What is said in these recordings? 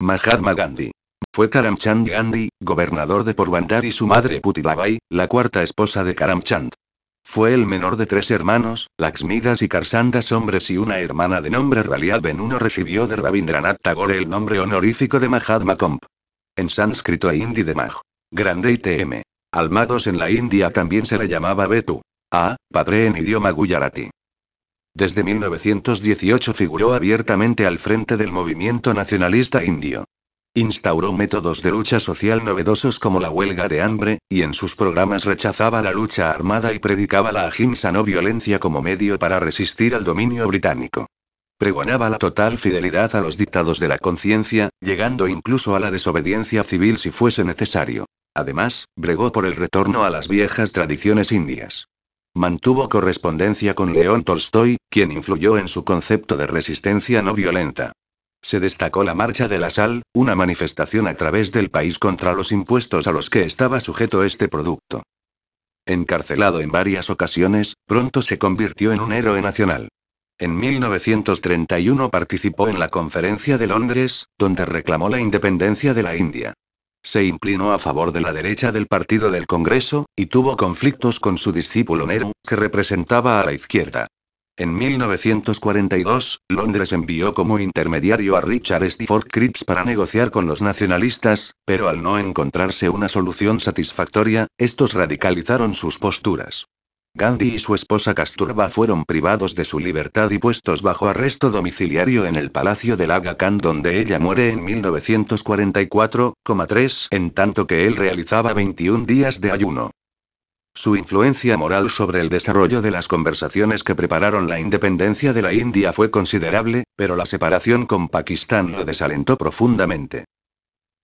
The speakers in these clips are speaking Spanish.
Mahatma Gandhi. Fue Karamchand Gandhi, gobernador de Porbandar y su madre Putibabai, la cuarta esposa de Karamchand. Fue el menor de tres hermanos, Laxmidas y Karsandas hombres y una hermana de nombre Raliad Benuno recibió de Rabindranath Tagore el nombre honorífico de Mahatma Komp. En sánscrito e hindi de Mah. Grande y TM. Almados en la India también se le llamaba Betu. A, padre en idioma Gujarati. Desde 1918 figuró abiertamente al frente del movimiento nacionalista indio. Instauró métodos de lucha social novedosos como la huelga de hambre, y en sus programas rechazaba la lucha armada y predicaba la ahimsa no violencia como medio para resistir al dominio británico. Pregonaba la total fidelidad a los dictados de la conciencia, llegando incluso a la desobediencia civil si fuese necesario. Además, bregó por el retorno a las viejas tradiciones indias. Mantuvo correspondencia con León Tolstoy, quien influyó en su concepto de resistencia no violenta. Se destacó la Marcha de la Sal, una manifestación a través del país contra los impuestos a los que estaba sujeto este producto. Encarcelado en varias ocasiones, pronto se convirtió en un héroe nacional. En 1931 participó en la Conferencia de Londres, donde reclamó la independencia de la India se inclinó a favor de la derecha del Partido del Congreso, y tuvo conflictos con su discípulo Nero, que representaba a la izquierda. En 1942, Londres envió como intermediario a Richard Stafford Cripps para negociar con los nacionalistas, pero al no encontrarse una solución satisfactoria, estos radicalizaron sus posturas. Gandhi y su esposa Kasturba fueron privados de su libertad y puestos bajo arresto domiciliario en el palacio del Aga Khan donde ella muere en 1944,3 en tanto que él realizaba 21 días de ayuno. Su influencia moral sobre el desarrollo de las conversaciones que prepararon la independencia de la India fue considerable, pero la separación con Pakistán lo desalentó profundamente.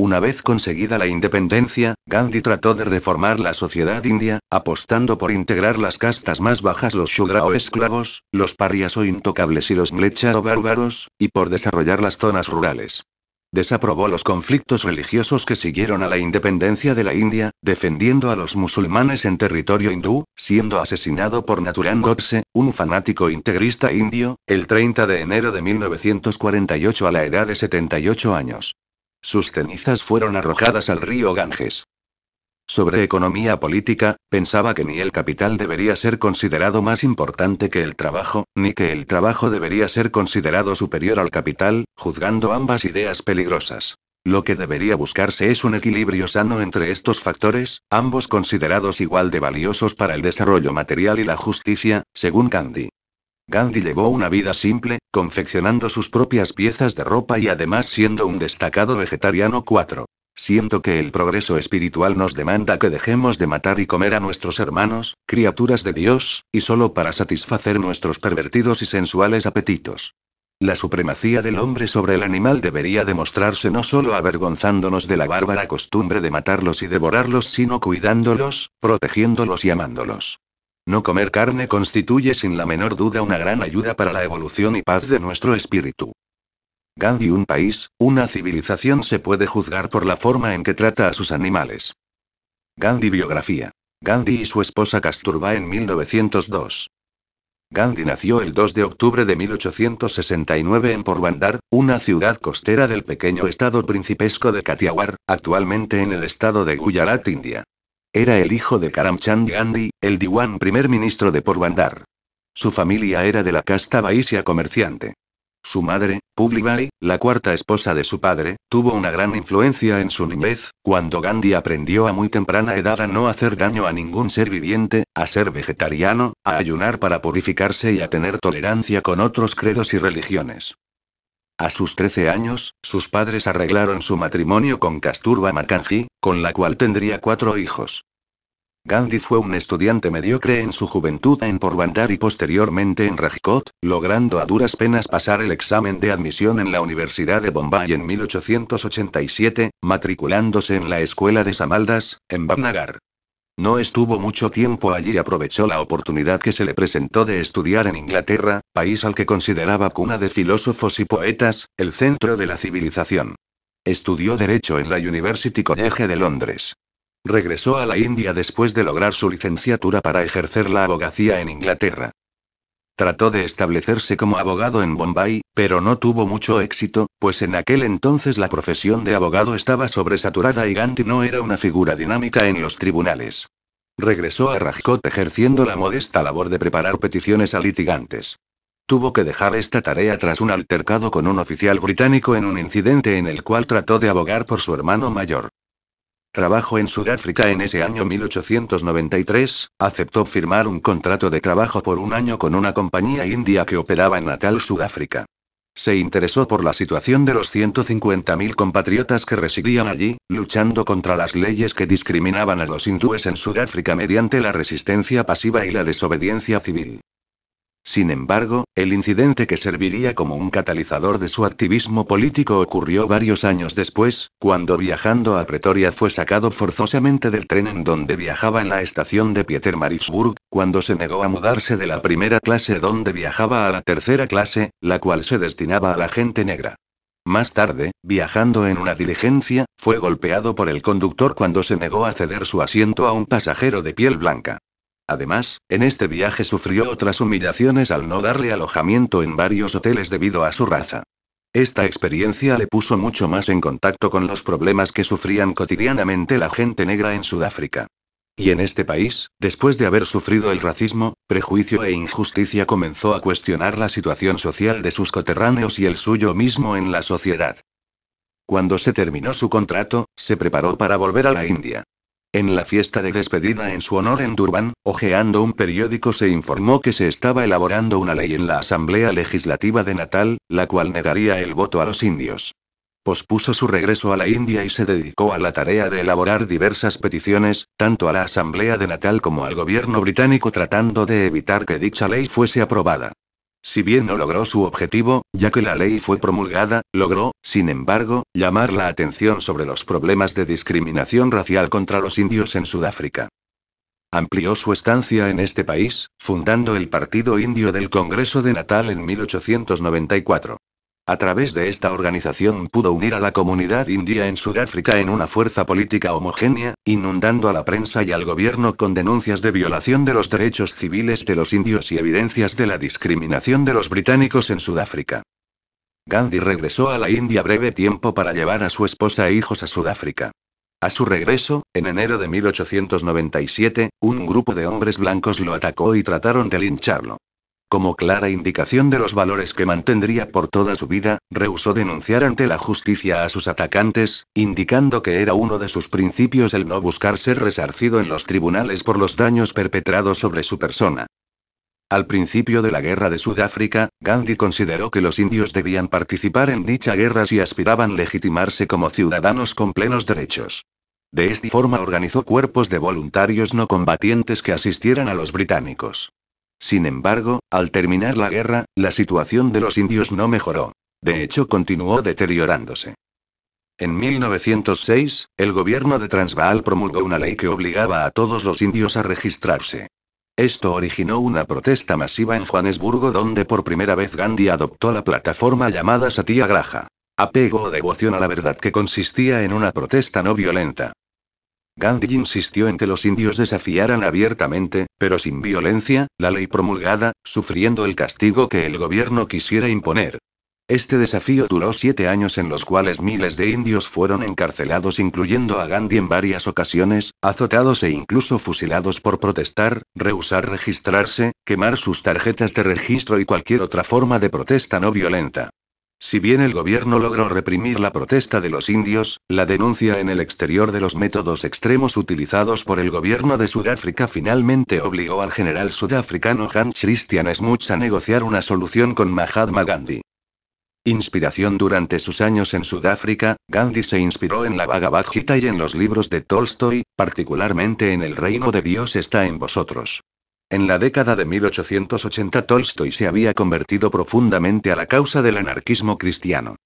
Una vez conseguida la independencia, Gandhi trató de reformar la sociedad india, apostando por integrar las castas más bajas los shudra o esclavos, los parias o intocables y los mlechas o bárbaros, y por desarrollar las zonas rurales. Desaprobó los conflictos religiosos que siguieron a la independencia de la India, defendiendo a los musulmanes en territorio hindú, siendo asesinado por Naturan Godse, un fanático integrista indio, el 30 de enero de 1948 a la edad de 78 años. Sus cenizas fueron arrojadas al río Ganges. Sobre economía política, pensaba que ni el capital debería ser considerado más importante que el trabajo, ni que el trabajo debería ser considerado superior al capital, juzgando ambas ideas peligrosas. Lo que debería buscarse es un equilibrio sano entre estos factores, ambos considerados igual de valiosos para el desarrollo material y la justicia, según Gandhi. Gandhi llevó una vida simple, confeccionando sus propias piezas de ropa y además siendo un destacado vegetariano 4. Siento que el progreso espiritual nos demanda que dejemos de matar y comer a nuestros hermanos, criaturas de Dios, y solo para satisfacer nuestros pervertidos y sensuales apetitos. La supremacía del hombre sobre el animal debería demostrarse no solo avergonzándonos de la bárbara costumbre de matarlos y devorarlos, sino cuidándolos, protegiéndolos y amándolos. No comer carne constituye sin la menor duda una gran ayuda para la evolución y paz de nuestro espíritu. Gandhi un país, una civilización se puede juzgar por la forma en que trata a sus animales. Gandhi biografía. Gandhi y su esposa Kasturba en 1902. Gandhi nació el 2 de octubre de 1869 en Porbandar, una ciudad costera del pequeño estado principesco de Katiawar, actualmente en el estado de Gujarat, India. Era el hijo de Karamchand Gandhi, el diwan primer ministro de Porbandar. Su familia era de la casta baisia comerciante. Su madre, Bai, la cuarta esposa de su padre, tuvo una gran influencia en su niñez, cuando Gandhi aprendió a muy temprana edad a no hacer daño a ningún ser viviente, a ser vegetariano, a ayunar para purificarse y a tener tolerancia con otros credos y religiones. A sus 13 años, sus padres arreglaron su matrimonio con Kasturba Makanji, con la cual tendría cuatro hijos. Gandhi fue un estudiante mediocre en su juventud en Porbandar y posteriormente en Rajkot, logrando a duras penas pasar el examen de admisión en la Universidad de Bombay en 1887, matriculándose en la escuela de Samaldas, en Babnagar. No estuvo mucho tiempo allí y aprovechó la oportunidad que se le presentó de estudiar en Inglaterra, país al que consideraba cuna de filósofos y poetas, el centro de la civilización. Estudió Derecho en la University College de Londres. Regresó a la India después de lograr su licenciatura para ejercer la abogacía en Inglaterra. Trató de establecerse como abogado en Bombay, pero no tuvo mucho éxito, pues en aquel entonces la profesión de abogado estaba sobresaturada y Gandhi no era una figura dinámica en los tribunales. Regresó a Rajkot ejerciendo la modesta labor de preparar peticiones a litigantes. Tuvo que dejar esta tarea tras un altercado con un oficial británico en un incidente en el cual trató de abogar por su hermano mayor. Trabajó en Sudáfrica en ese año 1893, aceptó firmar un contrato de trabajo por un año con una compañía india que operaba en Natal, Sudáfrica. Se interesó por la situación de los 150.000 compatriotas que residían allí, luchando contra las leyes que discriminaban a los hindúes en Sudáfrica mediante la resistencia pasiva y la desobediencia civil. Sin embargo, el incidente que serviría como un catalizador de su activismo político ocurrió varios años después, cuando viajando a Pretoria fue sacado forzosamente del tren en donde viajaba en la estación de Pietermaritzburg, cuando se negó a mudarse de la primera clase donde viajaba a la tercera clase, la cual se destinaba a la gente negra. Más tarde, viajando en una diligencia, fue golpeado por el conductor cuando se negó a ceder su asiento a un pasajero de piel blanca. Además, en este viaje sufrió otras humillaciones al no darle alojamiento en varios hoteles debido a su raza. Esta experiencia le puso mucho más en contacto con los problemas que sufrían cotidianamente la gente negra en Sudáfrica. Y en este país, después de haber sufrido el racismo, prejuicio e injusticia, comenzó a cuestionar la situación social de sus coterráneos y el suyo mismo en la sociedad. Cuando se terminó su contrato, se preparó para volver a la India. En la fiesta de despedida en su honor en Durban, ojeando un periódico se informó que se estaba elaborando una ley en la Asamblea Legislativa de Natal, la cual negaría el voto a los indios. Pospuso su regreso a la India y se dedicó a la tarea de elaborar diversas peticiones, tanto a la Asamblea de Natal como al gobierno británico tratando de evitar que dicha ley fuese aprobada. Si bien no logró su objetivo, ya que la ley fue promulgada, logró, sin embargo, llamar la atención sobre los problemas de discriminación racial contra los indios en Sudáfrica. Amplió su estancia en este país, fundando el Partido Indio del Congreso de Natal en 1894. A través de esta organización pudo unir a la comunidad india en Sudáfrica en una fuerza política homogénea, inundando a la prensa y al gobierno con denuncias de violación de los derechos civiles de los indios y evidencias de la discriminación de los británicos en Sudáfrica. Gandhi regresó a la India breve tiempo para llevar a su esposa e hijos a Sudáfrica. A su regreso, en enero de 1897, un grupo de hombres blancos lo atacó y trataron de lincharlo. Como clara indicación de los valores que mantendría por toda su vida, rehusó denunciar ante la justicia a sus atacantes, indicando que era uno de sus principios el no buscar ser resarcido en los tribunales por los daños perpetrados sobre su persona. Al principio de la guerra de Sudáfrica, Gandhi consideró que los indios debían participar en dicha guerra si aspiraban legitimarse como ciudadanos con plenos derechos. De esta forma organizó cuerpos de voluntarios no combatientes que asistieran a los británicos. Sin embargo, al terminar la guerra, la situación de los indios no mejoró. De hecho, continuó deteriorándose. En 1906, el gobierno de Transvaal promulgó una ley que obligaba a todos los indios a registrarse. Esto originó una protesta masiva en Johannesburgo donde por primera vez Gandhi adoptó la plataforma llamada Satyagraha. Apego o devoción a la verdad que consistía en una protesta no violenta. Gandhi insistió en que los indios desafiaran abiertamente, pero sin violencia, la ley promulgada, sufriendo el castigo que el gobierno quisiera imponer. Este desafío duró siete años en los cuales miles de indios fueron encarcelados incluyendo a Gandhi en varias ocasiones, azotados e incluso fusilados por protestar, rehusar registrarse, quemar sus tarjetas de registro y cualquier otra forma de protesta no violenta. Si bien el gobierno logró reprimir la protesta de los indios, la denuncia en el exterior de los métodos extremos utilizados por el gobierno de Sudáfrica finalmente obligó al general sudafricano Hans Christian Smuts a negociar una solución con Mahatma Gandhi. Inspiración durante sus años en Sudáfrica, Gandhi se inspiró en la Bhagavad Gita y en los libros de Tolstoy, particularmente en El reino de Dios está en vosotros. En la década de 1880 Tolstoy se había convertido profundamente a la causa del anarquismo cristiano.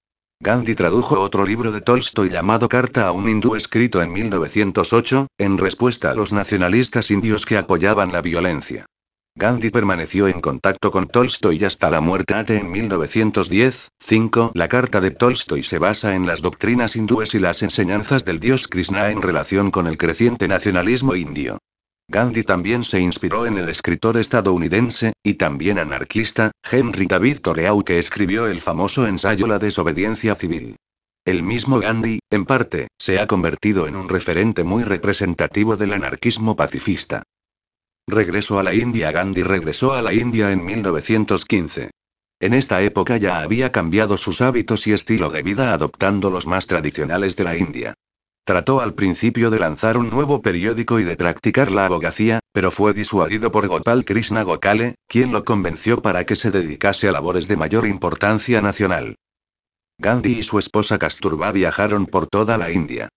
Gandhi tradujo otro libro de Tolstoy llamado Carta a un hindú escrito en 1908, en respuesta a los nacionalistas indios que apoyaban la violencia. Gandhi permaneció en contacto con Tolstoy hasta la muerte ate en 1910. 5. La carta de Tolstoy se basa en las doctrinas hindúes y las enseñanzas del dios Krishna en relación con el creciente nacionalismo indio. Gandhi también se inspiró en el escritor estadounidense, y también anarquista, Henry David Thoreau que escribió el famoso ensayo La desobediencia civil. El mismo Gandhi, en parte, se ha convertido en un referente muy representativo del anarquismo pacifista. Regreso a la India Gandhi regresó a la India en 1915. En esta época ya había cambiado sus hábitos y estilo de vida adoptando los más tradicionales de la India. Trató al principio de lanzar un nuevo periódico y de practicar la abogacía, pero fue disuadido por Gopal Krishna Gokale, quien lo convenció para que se dedicase a labores de mayor importancia nacional. Gandhi y su esposa Kasturba viajaron por toda la India.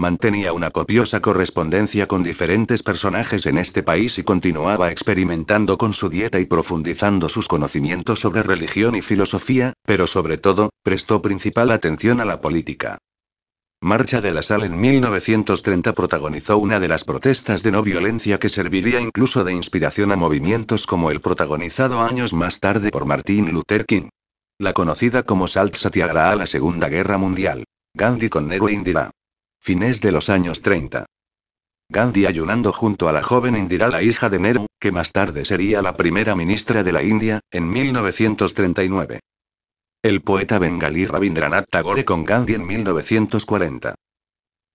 Mantenía una copiosa correspondencia con diferentes personajes en este país y continuaba experimentando con su dieta y profundizando sus conocimientos sobre religión y filosofía, pero sobre todo, prestó principal atención a la política. Marcha de la Sal en 1930 protagonizó una de las protestas de no violencia que serviría incluso de inspiración a movimientos como el protagonizado años más tarde por Martin Luther King. La conocida como Salt Satyagraha a la Segunda Guerra Mundial. Gandhi con Nehru Indira. Fines de los años 30. Gandhi ayunando junto a la joven Indira, la hija de Nehru, que más tarde sería la primera ministra de la India, en 1939. El poeta bengalí Rabindranath Tagore con Gandhi en 1940.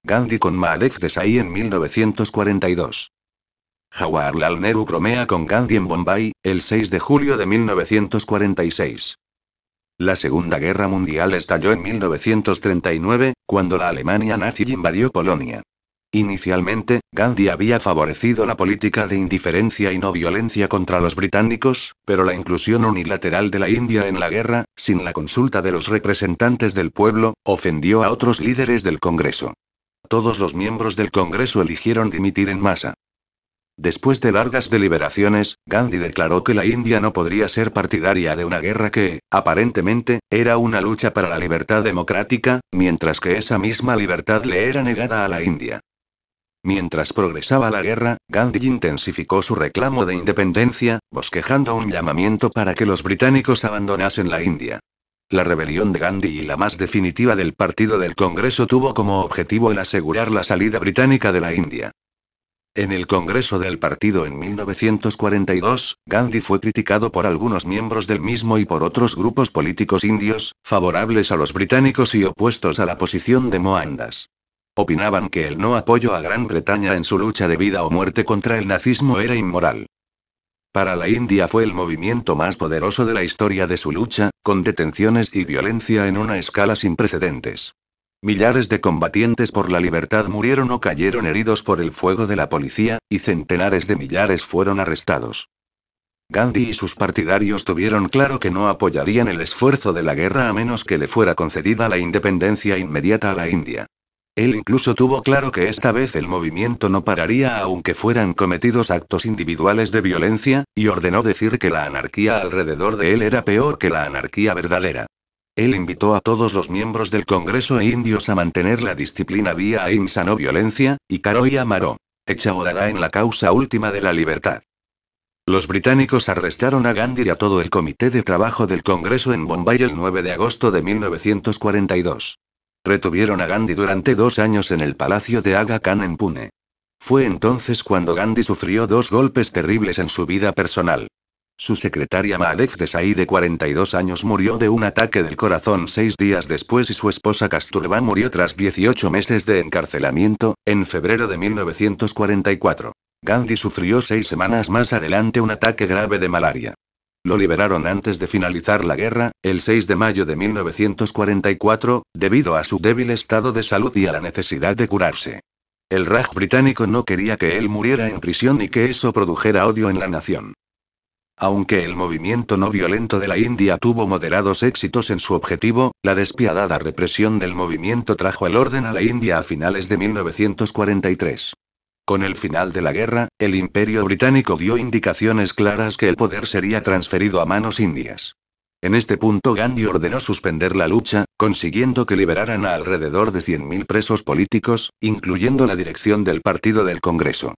Gandhi con Mahadev Desai en 1942. Jawaharlal Nehru cromea con Gandhi en Bombay, el 6 de julio de 1946. La Segunda Guerra Mundial estalló en 1939, cuando la Alemania nazi invadió Polonia. Inicialmente, Gandhi había favorecido la política de indiferencia y no violencia contra los británicos, pero la inclusión unilateral de la India en la guerra, sin la consulta de los representantes del pueblo, ofendió a otros líderes del Congreso. Todos los miembros del Congreso eligieron dimitir en masa. Después de largas deliberaciones, Gandhi declaró que la India no podría ser partidaria de una guerra que, aparentemente, era una lucha para la libertad democrática, mientras que esa misma libertad le era negada a la India. Mientras progresaba la guerra, Gandhi intensificó su reclamo de independencia, bosquejando un llamamiento para que los británicos abandonasen la India. La rebelión de Gandhi y la más definitiva del Partido del Congreso tuvo como objetivo el asegurar la salida británica de la India. En el Congreso del Partido en 1942, Gandhi fue criticado por algunos miembros del mismo y por otros grupos políticos indios, favorables a los británicos y opuestos a la posición de Mohandas. Opinaban que el no apoyo a Gran Bretaña en su lucha de vida o muerte contra el nazismo era inmoral. Para la India fue el movimiento más poderoso de la historia de su lucha, con detenciones y violencia en una escala sin precedentes. Millares de combatientes por la libertad murieron o cayeron heridos por el fuego de la policía, y centenares de millares fueron arrestados. Gandhi y sus partidarios tuvieron claro que no apoyarían el esfuerzo de la guerra a menos que le fuera concedida la independencia inmediata a la India. Él incluso tuvo claro que esta vez el movimiento no pararía aunque fueran cometidos actos individuales de violencia, y ordenó decir que la anarquía alrededor de él era peor que la anarquía verdadera. Él invitó a todos los miembros del Congreso e indios a mantener la disciplina vía insano no violencia, y y Amaró. orada en la causa última de la libertad. Los británicos arrestaron a Gandhi y a todo el Comité de Trabajo del Congreso en Bombay el 9 de agosto de 1942. Retuvieron a Gandhi durante dos años en el palacio de Aga Khan en Pune. Fue entonces cuando Gandhi sufrió dos golpes terribles en su vida personal. Su secretaria Mahadev Desai de 42 años murió de un ataque del corazón seis días después y su esposa Kasturba murió tras 18 meses de encarcelamiento, en febrero de 1944. Gandhi sufrió seis semanas más adelante un ataque grave de malaria. Lo liberaron antes de finalizar la guerra, el 6 de mayo de 1944, debido a su débil estado de salud y a la necesidad de curarse. El Raj británico no quería que él muriera en prisión y que eso produjera odio en la nación. Aunque el movimiento no violento de la India tuvo moderados éxitos en su objetivo, la despiadada represión del movimiento trajo el orden a la India a finales de 1943. Con el final de la guerra, el Imperio Británico dio indicaciones claras que el poder sería transferido a manos indias. En este punto Gandhi ordenó suspender la lucha, consiguiendo que liberaran a alrededor de 100.000 presos políticos, incluyendo la dirección del Partido del Congreso.